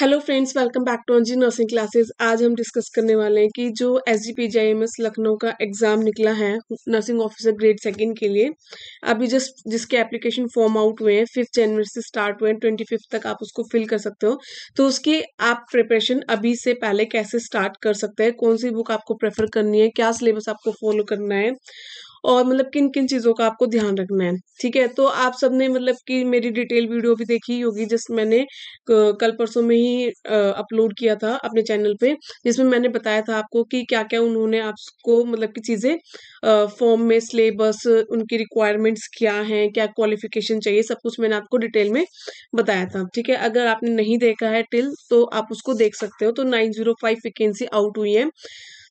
hello friends welcome back to Anji nursing classes आज हम discuss करने वाले हैं कि जो S G P J M S Lucknow का एग्ज़ाम निकला है नर्सिंग ऑफिसर ग्रेड सेकंड के लिए अभी जस्ट जिसके एप्लीकेशन फॉर्म आउट हुए हैं फिफ्थ जनवरी से स्टार्ट हुए हैं ट्वेंटी फिफ्थ तक आप उसको फिल कर सकते हो तो उसकी आप प्रिपरेशन अभी से पहले कैसे स्टार्ट कर सकते हैं कौन सी बुक आपको प्रेफर करनी है क्या सिलेबस आपको फॉलो करना है और मतलब किन किन चीज़ों का आपको ध्यान रखना है ठीक है तो आप सबने मतलब कि मेरी डिटेल वीडियो भी देखी होगी जिस मैंने कल परसों में ही अपलोड किया था अपने चैनल पे जिसमें मैंने बताया था आपको कि क्या क्या उन्होंने आपको मतलब कि चीज़ें फॉर्म में सिलेबस उनकी रिक्वायरमेंट्स क्या हैं क्या क्वालिफिकेशन चाहिए सब कुछ मैंने आपको डिटेल में बताया था ठीक है अगर आपने नहीं देखा है टिल तो आप उसको देख सकते हो तो nine zero five vacancy out हुई है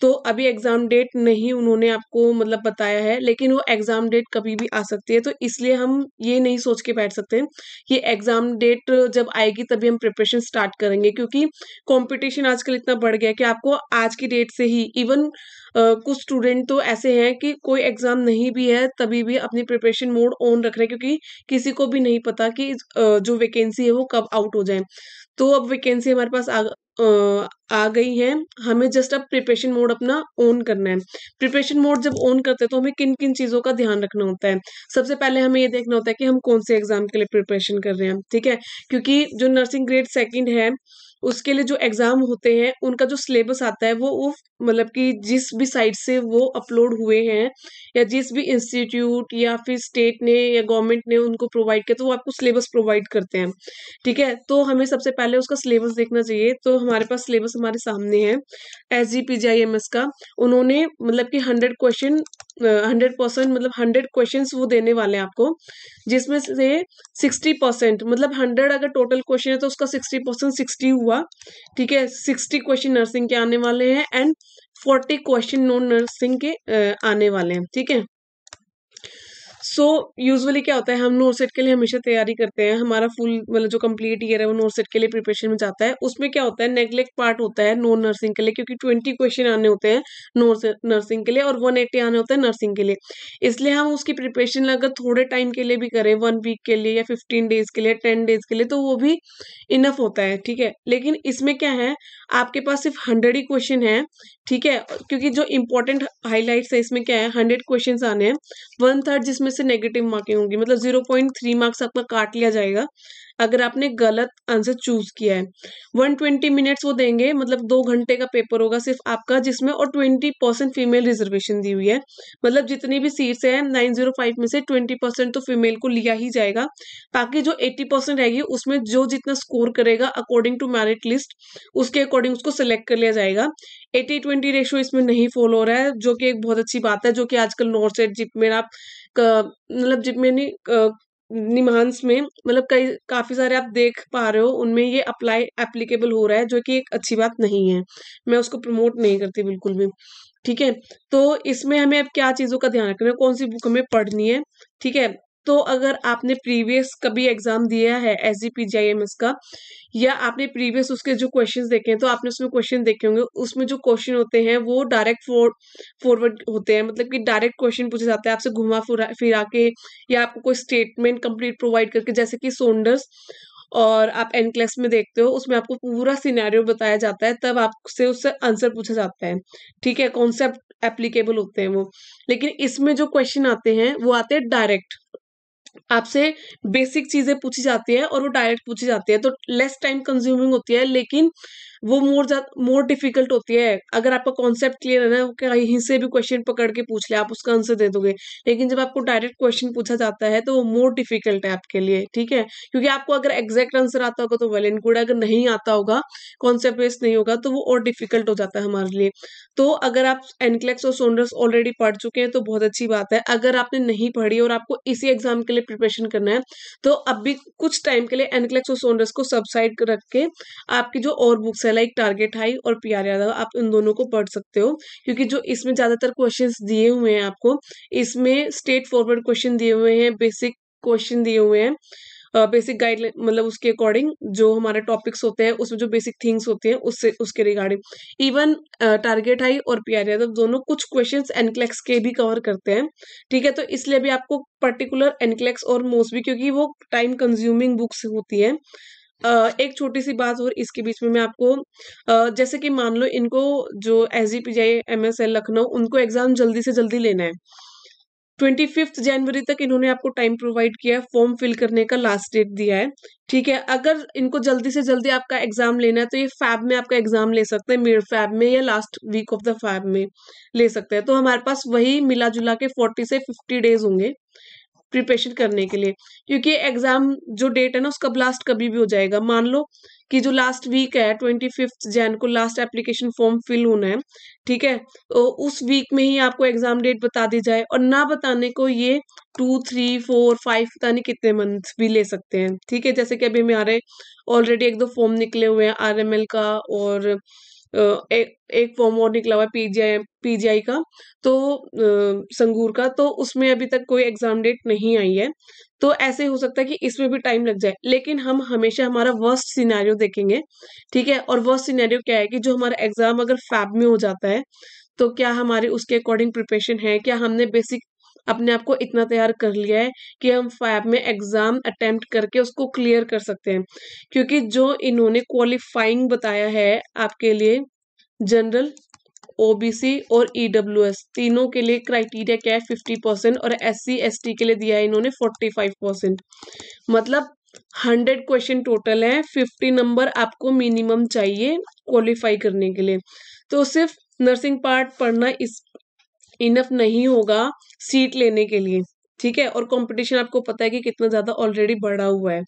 तो अभी एग्ज़ाम डेट नहीं उन्होंने आपको मतलब बताया है लेकिन वो एग्ज़ाम डेट कभी भी आ सकती है तो इसलिए हम ये नहीं सोच के बैठ सकते कि एग्ज़ाम डेट जब आएगी तभी हम प्रिपरेशन स्टार्ट करेंगे क्योंकि कंपटीशन आजकल इतना बढ़ गया कि आपको आज की डेट से ही इवन Uh, कुछ स्टूडेंट तो ऐसे हैं कि कोई एग्ज़ाम नहीं भी है तभी भी अपनी प्रिपरेशन मोड ऑन रख रहे हैं क्योंकि किसी को भी नहीं पता कि uh, जो वैकेंसी है वो कब आउट हो जाए तो अब वैकेंसी हमारे पास आ आ गई हैं हमें जस्ट अब प्रिपरेशन मोड अपना ऑन करना है प्रिपरेशन मोड जब ऑन करते हैं तो हमें किन किन चीज़ों का ध्यान रखना होता है सबसे पहले हमें ये देखना होता है कि हम कौन से एग्ज़ाम के लिए प्रिपरेशन कर रहे हैं ठीक है क्योंकि जो नर्सिंग ग्रेड सेकेंड है उसके लिए जो एग्ज़ाम होते हैं उनका जो सिलेबस आता है वो वो मतलब कि जिस भी साइट से वो अपलोड हुए हैं या जिस भी इंस्टीट्यूट या फिर स्टेट ने या गवर्नमेंट ने उनको प्रोवाइड किया तो वो आपको सिलेबस प्रोवाइड करते हैं ठीक है तो हमें सबसे पहले उसका सिलेबस देखना चाहिए तो हमारे पास सिलेबस हमारे सामने है S G P G I M S का उन्होंने मतलब कि हंड्रेड क्वेश्चन हंड्रेड परसेंट मतलब हंड्रेड क्वेश्चन वो देने वाले हैं आपको जिसमें से सिक्सटी परसेंट मतलब हंड्रेड अगर टोटल क्वेश्चन है तो उसका सिक्सटी परसेंट सिक्सटी हुआ ठीक है सिक्सटी क्वेश्चन नर्सिंग के आने वाले हैं and forty question non nursing के आने वाले हैं ठीक है सो so, यूजुअली क्या होता है हम सेट के लिए हमेशा तैयारी करते हैं हमारा फुल मतलब जो कंप्लीट ईयर है वो सेट के लिए प्रिपरेशन में जाता है उसमें क्या होता है नेगलेक्ट पार्ट होता है नॉन नर्सिंग के लिए क्योंकि ट्वेंटी क्वेश्चन आने होते हैं नोट नर्सिंग के लिए और वन एट्टी आने होते हैं नर्सिंग के लिए इसलिए हम उसकी प्रिपरेशन अगर थोड़े टाइम के लिए भी करें वन वीक के लिए या फिफ्टीन डेज के लिए टेन डेज के लिए तो वो भी इनफ होता है ठीक है लेकिन इसमें क्या है आपके पास सिर्फ हंड्रेड ही क्वेश्चन है ठीक है क्योंकि जो इंपॉर्टेंट हाईलाइट्स है इसमें क्या है हंड्रेड क्वेश्चन आने हैं वन थर्ड जिसमें से नेगेटिव मार्किंग होगी मतलब जीरो पॉइंट थ्री मार्क्स आपका काट लिया जाएगा अगर आपने गलत आंसर चूज किया है वन ट्वेंटी मिनट्स वो देंगे मतलब दो घंटे का पेपर होगा सिर्फ आपका जिसमें और ट्वेंटी परसेंट फीमेल रिजर्वेशन दी हुई है मतलब जितनी भी सीट्स हैं नाइन जीरो फाइव में से ट्वेंटी परसेंट तो फीमेल को लिया ही जाएगा बाकी जो एट्टी परसेंट रहेगी उसमें जो जितना स्कोर करेगा अकॉर्डिंग टू मेरिट लिस्ट उसके अकॉर्डिंग उसको सिलेक्ट कर लिया जाएगा एटी ट्वेंटी रेशियो इसमें नहीं फॉलो हो रहा है जो कि एक बहुत अच्छी बात है जो कि आजकल नॉर्थ सेट जिप में आप मतलब जितने निमांस में मतलब कई काफ़ी सारे आप देख पा रहे हो उनमें ये अप्लाई एप्लीकेबल हो रहा है जो कि एक अच्छी बात नहीं है मैं उसको प्रमोट नहीं करती बिल्कुल भी ठीक है तो इसमें हमें अब क्या चीज़ों का ध्यान रखना है कौन सी बुक हमें पढ़नी है ठीक है तो अगर आपने प्रीवियस कभी एग्जाम दिया है S G P G I M S का या आपने प्रीवियस उसके जो क्वेश्चंस देखे हैं तो आपने उसमें क्वेश्चन देखे होंगे उसमें जो क्वेश्चन होते हैं वो डायरेक्ट फॉरवर्ड होते हैं मतलब कि डायरेक्ट क्वेश्चन पूछे जाते हैं आपसे घुमा फिरा फिरा के या आपको कोई स्टेटमेंट कंप्लीट प्रोवाइड करके जैसे कि सोंडर्स और आप एन क्लास में देखते हो उसमें आपको पूरा सिनेरियो बताया जाता है तब आपसे उससे आंसर पूछा जाता है ठीक है कॉन्सेप्ट एप्लीकेबल होते हैं वो लेकिन इसमें जो क्वेश्चन आते हैं वो आते हैं डायरेक्ट आपसे बेसिक चीज़ें पूछी जाती है और वो डायरेक्ट पूछी जाती है तो लेस टाइम कंज्यूमिंग होती है लेकिन वो मोर मोर डिफिकल्ट होती है अगर आपका कॉन्सेप्ट क्लियर है ना कहीं से भी क्वेश्चन पकड़ के पूछ ले आप उसका आंसर दे दोगे लेकिन जब आपको डायरेक्ट क्वेश्चन पूछा जाता है तो वो मोर डिफिकल्ट है आपके लिए ठीक है क्योंकि आपको अगर एग्जैक्ट आंसर आता होगा तो वेल एंड गुड अगर नहीं आता होगा कॉन्सेप्ट बेस्ड नहीं होगा तो वो और डिफिकल्ट हो जाता है हमारे लिए तो अगर आप एनक्लेक्स और सोनरस ऑलरेडी पढ़ चुके हैं तो बहुत अच्छी बात है अगर आपने नहीं पढ़ी और आपको इसी एग्जाम के लिए प्रिपरेशन करना है तो अब कुछ टाइम के लिए एनक्लेक्स और सोनरस को सबसाइड रख के आपकी जो और बुक्स है पहला एक टारगेट हाई और पी आर यादव आप इन दोनों को पढ़ सकते हो क्योंकि जो इसमें ज़्यादातर क्वेश्चन दिए हुए हैं आपको इसमें स्टेट फॉरवर्ड क्वेश्चन दिए हुए हैं बेसिक क्वेश्चन दिए हुए हैं बेसिक गाइडलाइन मतलब उसके अकॉर्डिंग जो हमारे टॉपिक्स होते हैं उसमें जो बेसिक थिंग्स होती हैं उससे उसके रिगार्डिंग इवन टारगेट हाई और पी आर यादव दोनों कुछ क्वेश्चन एनक्लेक्स के भी कवर करते हैं ठीक है तो इसलिए भी आपको पर्टिकुलर एनक्लेक्स और मोस्ट भी क्योंकि वो टाइम कंज्यूमिंग बुक्स होती हैं एक छोटी सी बात और इसके बीच में मैं आपको जैसे कि मान लो इनको जो एस जी पी लखनऊ उनको एग्ज़ाम जल्दी से जल्दी लेना है ट्वेंटी फिफ्थ जनवरी तक इन्होंने आपको टाइम प्रोवाइड किया है फॉर्म फिल करने का लास्ट डेट दिया है ठीक है अगर इनको जल्दी से जल्दी आपका एग्जाम लेना है तो ये फैब में आपका एग्जाम ले सकते हैं मिड फैब में या last week of the Feb में ले सकते हैं तो हमारे पास वही मिला जुला के फोर्टी से फिफ्टी डेज होंगे प्रिपरेशन करने के लिए क्योंकि एग्जाम जो डेट है ना उसका ब्लास्ट कभी भी हो जाएगा मान लो कि जो लास्ट वीक है ट्वेंटी फिफ्थ जैन को लास्ट एप्लीकेशन फॉर्म फिल होना है ठीक है तो उस वीक में ही आपको एग्जाम डेट बता दी जाए और ना बताने को ये टू थ्री फोर फाइव पता नहीं कितने मंथ भी ले सकते हैं ठीक है जैसे कि अभी हमारे ऑलरेडी एक दो फॉर्म निकले हुए हैं आर का और एक एक फॉर्म और निकला हुआ है पीजीआई पीजीआई का तो संगूर का तो उसमें अभी तक कोई एग्जाम डेट नहीं आई है तो ऐसे हो सकता है कि इसमें भी टाइम लग जाए लेकिन हम हमेशा हमारा वर्स्ट सिनेरियो देखेंगे ठीक है और वर्स्ट सिनेरियो क्या है कि जो हमारा एग्जाम अगर फैब में हो जाता है तो क्या हमारे उसके अकॉर्डिंग प्रिपरेशन है क्या हमने बेसिक अपने आप को इतना तैयार कर लिया है कि हम फाइव में एग्ज़ाम अटेम्प्ट करके उसको क्लियर कर सकते हैं क्योंकि जो इन्होंने क्वालिफाइंग बताया है आपके लिए जनरल ओबीसी और ईडब्ल्यूएस e तीनों के लिए क्राइटेरिया क्या है फिफ्टी परसेंट और एस सी के लिए दिया है इन्होंने फोर्टी फाइव परसेंट मतलब हंड्रेड क्वेश्चन टोटल है फिफ्टी नंबर आपको मिनिमम चाहिए क्वालिफाई करने के लिए तो सिर्फ नर्सिंग पार्ट पढ़ना इस इनफ नहीं होगा सीट लेने के लिए ठीक है और कंपटीशन आपको पता है कि कितना ज़्यादा ऑलरेडी बढ़ा हुआ है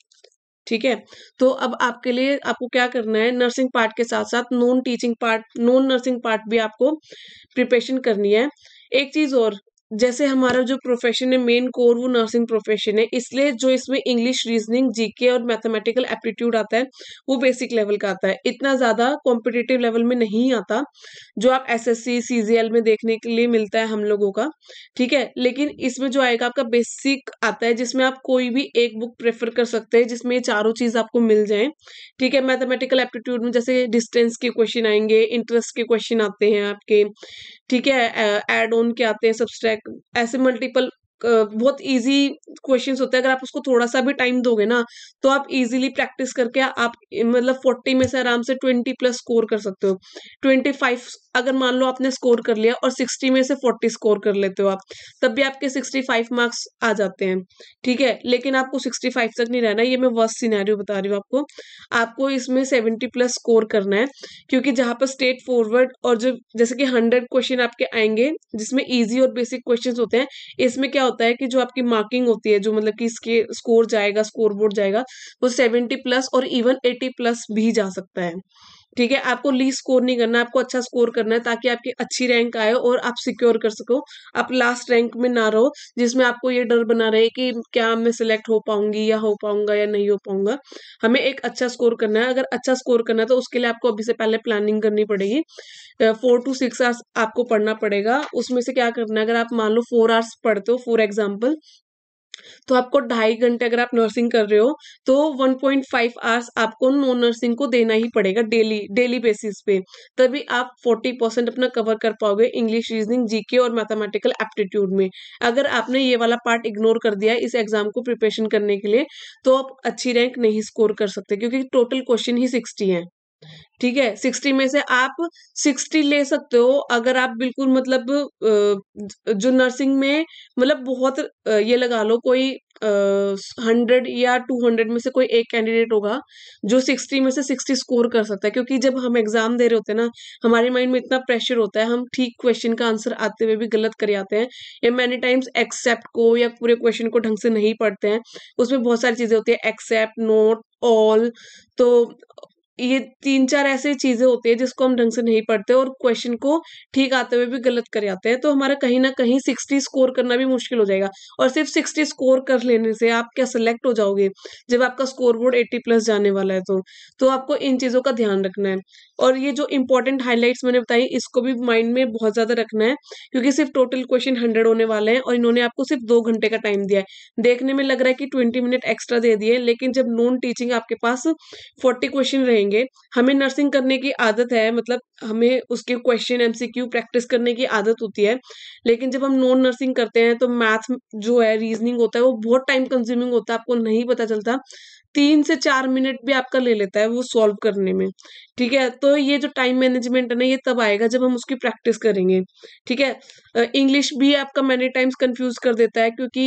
ठीक है तो अब आपके लिए आपको क्या करना है नर्सिंग पार्ट के साथ साथ non teaching part non nursing part भी आपको प्रिपरेशन करनी है एक चीज़ और जैसे हमारा जो प्रोफेशन है मेन कोर वो नर्सिंग प्रोफेशन है इसलिए जो इसमें इंग्लिश रीजनिंग जीके और मैथमेटिकल एप्टीट्यूड आता है वो बेसिक लेवल का आता है इतना ज़्यादा कॉम्पिटिटिव लेवल में नहीं आता जो आप एसएससी सीजीएल में देखने के लिए मिलता है हम लोगों का ठीक है लेकिन इसमें जो आएगा आपका बेसिक आता है जिसमें आप कोई भी एक बुक प्रेफर कर सकते हैं जिसमें ये चारों चीज़ आपको मिल जाए ठीक है मैथमेटिकल एप्टीट्यूड में जैसे डिस्टेंस के क्वेश्चन आएंगे इंटरेस्ट के क्वेश्चन आते हैं आपके ठीक है एड ऑन के आते हैं सब्सट्रैक्ट ऐसे मल्टीपल बहुत इजी क्वेश्चंस होते हैं अगर आप उसको थोड़ा सा भी टाइम दोगे ना तो आप इजीली प्रैक्टिस करके आप मतलब फोर्टी में से आराम से ट्वेंटी प्लस स्कोर कर सकते हो ट्वेंटी फाइव अगर मान लो आपने स्कोर कर लिया और सिक्सटी में से फोर्टी स्कोर कर लेते हो आप तब भी आपके सिक्सटी फाइव मार्क्स आ जाते हैं ठीक है लेकिन आपको सिक्सटी फाइव तक नहीं रहना ये मैं वर्स्ट सीनारियो बता रही हूँ आपको आपको इसमें सेवेंटी प्लस स्कोर करना है क्योंकि जहाँ पर स्टेट फॉरवर्ड और जो जैसे कि हंड्रेड क्वेश्चन आपके आएंगे जिसमें ईजी और बेसिक क्वेश्चन होते हैं इसमें क्या होता है कि जो आपकी मार्किंग होती है जो मतलब कि इसके स्कोर जाएगा स्कोर बोर्ड जाएगा वो सेवेंटी प्लस और इवन एटी प्लस भी जा सकता है ठीक है आपको ली स्कोर नहीं करना आपको अच्छा स्कोर करना है ताकि आपकी अच्छी रैंक आए और आप सिक्योर कर सको आप लास्ट रैंक में ना रहो जिसमें आपको ये डर बना रहे कि क्या मैं सिलेक्ट हो पाऊंगी या हो पाऊंगा या नहीं हो पाऊंगा हमें एक अच्छा स्कोर करना है अगर अच्छा स्कोर करना है तो उसके लिए आपको अभी से पहले प्लानिंग करनी पड़ेगी फोर टू सिक्स आवर्स आपको पढ़ना पड़ेगा उसमें से क्या करना है अगर आप मान लो फोर आवर्स पढ़ते हो फॉर एग्जाम्पल तो आपको ढाई घंटे अगर आप नर्सिंग कर रहे हो तो 1.5 पॉइंट आवर्स आपको नॉन नर्सिंग को देना ही पड़ेगा डेली डेली बेसिस पे तभी आप 40 परसेंट अपना कवर कर पाओगे इंग्लिश रीजनिंग जीके और मैथमेटिकल एप्टीट्यूड में अगर आपने ये वाला पार्ट इग्नोर कर दिया इस एग्जाम को प्रिपरेशन करने के लिए तो आप अच्छी रैंक नहीं स्कोर कर सकते क्योंकि टोटल क्वेश्चन ही सिक्सटी है ठीक है सिक्सटी में से आप सिक्सटी ले सकते हो अगर आप बिल्कुल मतलब जो नर्सिंग में मतलब बहुत ये लगा लो कोई हंड्रेड या टू हंड्रेड में से कोई एक कैंडिडेट होगा जो सिक्सटी में से सिक्सटी स्कोर कर सकता है क्योंकि जब हम एग्जाम दे रहे होते हैं ना हमारे माइंड में इतना प्रेशर होता है हम ठीक क्वेश्चन का आंसर आते हुए भी गलत कर आते हैं या मैनी टाइम्स एक्सेप्ट को या पूरे क्वेश्चन को ढंग से नहीं पढ़ते हैं उसमें बहुत सारी चीज़ें होती है एक्सेप्ट नोट ऑल तो ये तीन चार ऐसी चीज़ें होती है जिसको हम ढंग से नहीं पढ़ते और क्वेश्चन को ठीक आते हुए भी गलत कर जाते हैं तो हमारा कहीं ना कहीं सिक्सटी स्कोर करना भी मुश्किल हो जाएगा और सिर्फ सिक्सटी स्कोर कर लेने से आप क्या सिलेक्ट हो जाओगे जब आपका स्कोर बोर्ड एट्टी प्लस जाने वाला है तो, तो आपको इन चीज़ों का ध्यान रखना है और ये जो इंपॉर्टेंट हाईलाइट्स मैंने बताई इसको भी माइंड में बहुत ज़्यादा रखना है क्योंकि सिर्फ टोटल क्वेश्चन हंड्रेड होने वाले हैं और इन्होंने आपको सिर्फ दो घंटे का टाइम दिया है देखने में लग रहा है कि ट्वेंटी मिनट एक्स्ट्रा दे दिए लेकिन जब नॉन टीचिंग आपके पास फोर्टी क्वेश्चन रहेंगे करेंगे हमें नर्सिंग करने की आदत है मतलब हमें उसके क्वेश्चन एमसीक्यू प्रैक्टिस करने की आदत होती है लेकिन जब हम नॉन नर्सिंग करते हैं तो मैथ जो है रीजनिंग होता है वो बहुत टाइम कंज्यूमिंग होता है आपको नहीं पता चलता तीन से चार मिनट भी आपका ले लेता है वो सॉल्व करने में ठीक है तो ये जो टाइम मैनेजमेंट है ना ये तब आएगा जब हम उसकी प्रैक्टिस करेंगे ठीक है इंग्लिश भी आपका मैनी टाइम्स कंफ्यूज कर देता है क्योंकि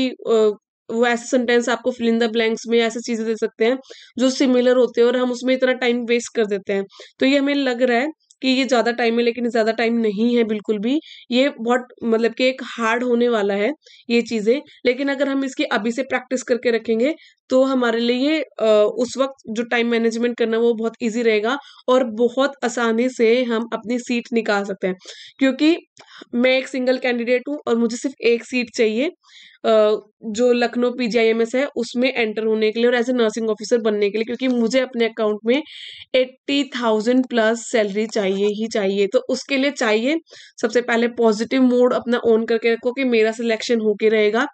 वो ऐसे सेंटेंस आपको फिल द ब्लैंक्स में ऐसी चीज़ें दे सकते हैं जो सिमिलर होते हैं और हम उसमें इतना टाइम वेस्ट कर देते हैं तो ये हमें लग रहा है कि ये ज़्यादा टाइम है लेकिन ज़्यादा टाइम नहीं है बिल्कुल भी ये बहुत मतलब कि एक हार्ड होने वाला है ये चीज़ें लेकिन अगर हम इसकी अभी से प्रैक्टिस करके रखेंगे तो हमारे लिए उस वक्त जो टाइम मैनेजमेंट करना वो बहुत ईजी रहेगा और बहुत आसानी से हम अपनी सीट निकाल सकते हैं क्योंकि मैं एक सिंगल कैंडिडेट हूँ और मुझे सिर्फ एक सीट चाहिए जो लखनऊ पीजीआईएमएस है उसमें एंटर होने के लिए और एज ए नर्सिंग ऑफिसर बनने के लिए क्योंकि मुझे अपने अकाउंट में एट्टी थाउजेंड प्लस सैलरी चाहिए ही चाहिए तो उसके लिए चाहिए सबसे पहले पॉजिटिव मोड अपना ऑन करके रखो कि मेरा सिलेक्शन होके रहेगा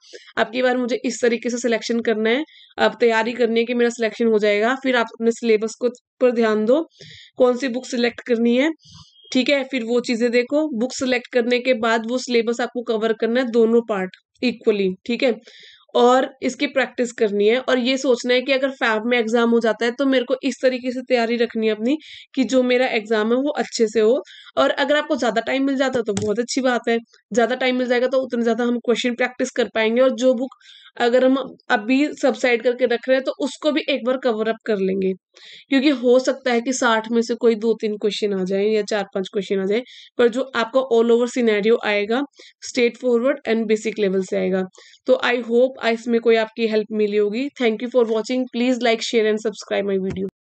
अब की बार मुझे इस तरीके से सिलेक्शन करना है अब तैयारी करनी है कि मेरा सिलेक्शन हो जाएगा फिर आप अपने सिलेबस को पर ध्यान दो कौन सी बुक सिलेक्ट करनी है ठीक है फिर वो चीज़ें देखो बुक सिलेक्ट करने के बाद वो सिलेबस आपको कवर करना है दोनों पार्ट इक्वली ठीक है और इसकी प्रैक्टिस करनी है और ये सोचना है कि अगर फैब में एग्जाम हो जाता है तो मेरे को इस तरीके से तैयारी रखनी है अपनी कि जो मेरा एग्जाम है वो अच्छे से हो और अगर आपको ज़्यादा टाइम मिल जाता है तो बहुत अच्छी बात है ज़्यादा टाइम मिल जाएगा तो उतने ज़्यादा हम क्वेश्चन प्रैक्टिस कर पाएंगे और जो बुक अगर हम अभी सबसाइड करके रख रहे हैं तो उसको भी एक बार कवर अप कर लेंगे क्योंकि हो सकता है कि साठ में से कोई दो तीन क्वेश्चन आ जाए या चार पांच क्वेश्चन आ जाए पर जो आपका ऑल ओवर सिनेरियो आएगा straightforward and basic level से आएगा तो आई होप इसमें कोई आपकी हेल्प मिली होगी thank you for watching please like share and subscribe my video